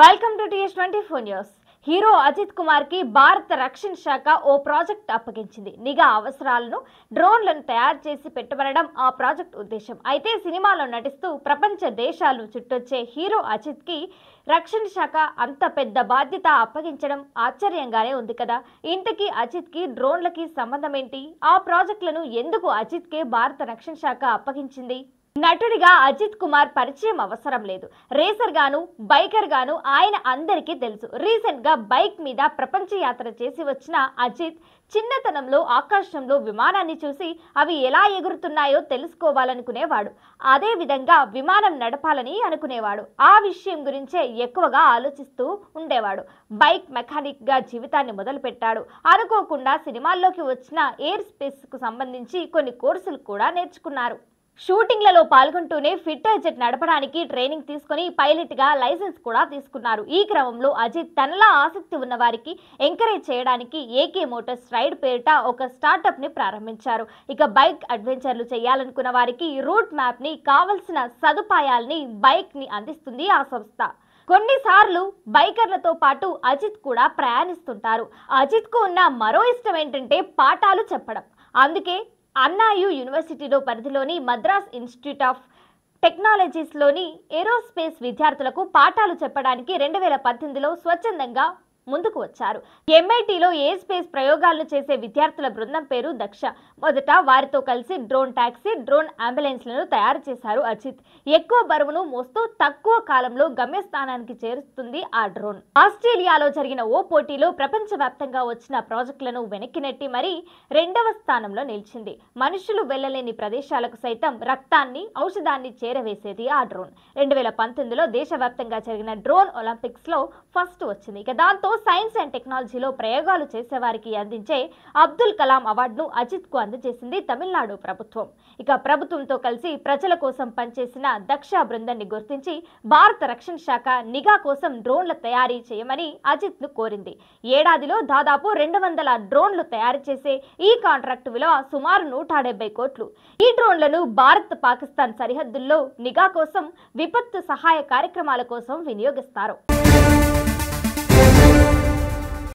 welcome to TS twenty four news hero Ajith Kumar కి భారత రక్షణ శాఖ ఓ ప్రాజెక్ట్ అప్పగించింది నిఘా అవసరాలను డ్రోన్లను తయారు చేసి పెట్టబడడం ఆ ప్రాజెక్ట్ ఉద్దేశం అయితే సినిమాలో నటిస్తూ ప్రపంచ దేశాలు చుట్టొచ్చే హీరో అజిత్ కి రక్షణ శాఖ అంత పెద్ద బాధ్యత అప్పగించడం ఆశ్చర్యంగానే ఉంది కదా ఇంతకీ అజిత్ కి డ్రోన్లకి సంబంధం ఏంటి ఆ ప్రాజెక్టులను ఎందుకు అజిత్ కే భారత రక్షణ శాఖ అప్పగించింది నటుడిగా అజిత్ కుమార్ పరిచయం అవసరం లేదు రేసర్ గాను బైకర్ గాను ఆయన అందరికీ తెలుసు రీసెంట్ గా బైక్ మీద ప్రపంచ యాత్ర చేసి వచ్చిన అజిత్ చిన్నతనంలో ఆకాశంలో విమానాన్ని చూసి అవి ఎలా ఎగురుతున్నాయో తెలుసుకోవాలనుకునేవాడు అదే విధంగా విమానం నడపాలని అనుకునేవాడు ఆ విషయం గురించే ఎక్కువగా ఆలోచిస్తూ ఉండేవాడు బైక్ మెకానిక్ గా జీవితాన్ని మొదలుపెట్టాడు అనుకోకుండా సినిమాల్లోకి వచ్చిన ఎయిర్ స్పేస్ కు సంబంధించి కొన్ని కోర్సులు కూడా నేర్చుకున్నారు షూటింగ్లలో పాల్గొంటూనే ఫిట్టర్ జెట్ నడపడానికి ట్రైనింగ్ తీసుకుని పైలట్గా లైసెన్స్ కూడా తీసుకున్నారు ఈ క్రమంలో అజిత్ తనలా ఆసక్తి ఉన్న వారికి ఎంకరేజ్ చేయడానికి ఏకే మోటార్స్ రైడ్ పేరిట ఒక స్టార్టప్ని ప్రారంభించారు ఇక బైక్ అడ్వెంచర్లు చేయాలనుకున్న వారికి రూట్ మ్యాప్ని కావలసిన సదుపాయాల్ని బైక్ని అందిస్తుంది ఆ సంస్థ కొన్నిసార్లు బైకర్లతో పాటు అజిత్ కూడా ప్రయాణిస్తుంటారు అజిత్కు ఉన్న మరో ఇష్టం ఏంటంటే పాఠాలు చెప్పడం అందుకే అన్నాయు యూనివర్సిటీలో పరిధిలోని మద్రాస్ ఇన్స్టిట్యూట్ ఆఫ్ టెక్నాలజీస్లోని ఏరోస్పేస్ విద్యార్థులకు పాఠాలు చెప్పడానికి రెండు వేల పద్దెనిమిదిలో స్వచ్ఛందంగా ముందుకు వచ్చారు ఎంఐటీలో ఏ స్పేస్ ప్రయోగాలను చేసే విద్యార్థుల బృందం పేరు దక్ష మొదట వారితో కలిసి డ్రోన్ టాక్సీ డ్రోన్ అంబులెన్స్లను తయారు చేశారు అజిత్ ఎక్కువ బరువును మోస్తూ తక్కువ కాలంలో గమ్యస్థానానికి చేరుస్తుంది ఆ డ్రోన్ ఆస్ట్రేలియాలో జరిగిన ఓ పోటీలో ప్రపంచవ్యాప్తంగా వచ్చిన ప్రాజెక్టులను వెనక్కి నెట్టి మరీ రెండవ స్థానంలో నిలిచింది మనుషులు వెళ్లలేని ప్రదేశాలకు సైతం రక్తాన్ని ఔషధాన్ని చేరవేసేది ఆ డ్రోన్ రెండు వేల పంతొమ్మిదిలో దేశవ్యాప్తంగా జరిగిన డ్రోన్ ఒలింపిక్స్ లో ఫస్ట్ వచ్చింది ఇక దాంతో సైన్స్ అండ్ టెక్నాలజీలో ప్రయోగాలు చేసేవారికి అందించే అబ్దుల్ కలాం అవార్డును అజిత్కు అందజేసింది తమిళనాడు ప్రభుత్వం ఇక ప్రభుత్వంతో కలిసి ప్రజల కోసం పనిచేసిన దక్ష బృందాన్ని గుర్తించి భారత రక్షణ శాఖ నిఘా కోసం డ్రోన్ల తయారీ చేయమని అజిత్ను కోరింది ఏడాదిలో దాదాపు రెండు వందల డ్రోన్లు తయారు చేసే ఈ కాంట్రాక్టు విలువ సుమారు నూట డెబ్బై కోట్లు ఈ డ్రోన్లను భారత్ పాకిస్తాన్ సరిహద్దుల్లో నిఘా కోసం విపత్తు సహాయ కార్యక్రమాల కోసం వినియోగిస్తారు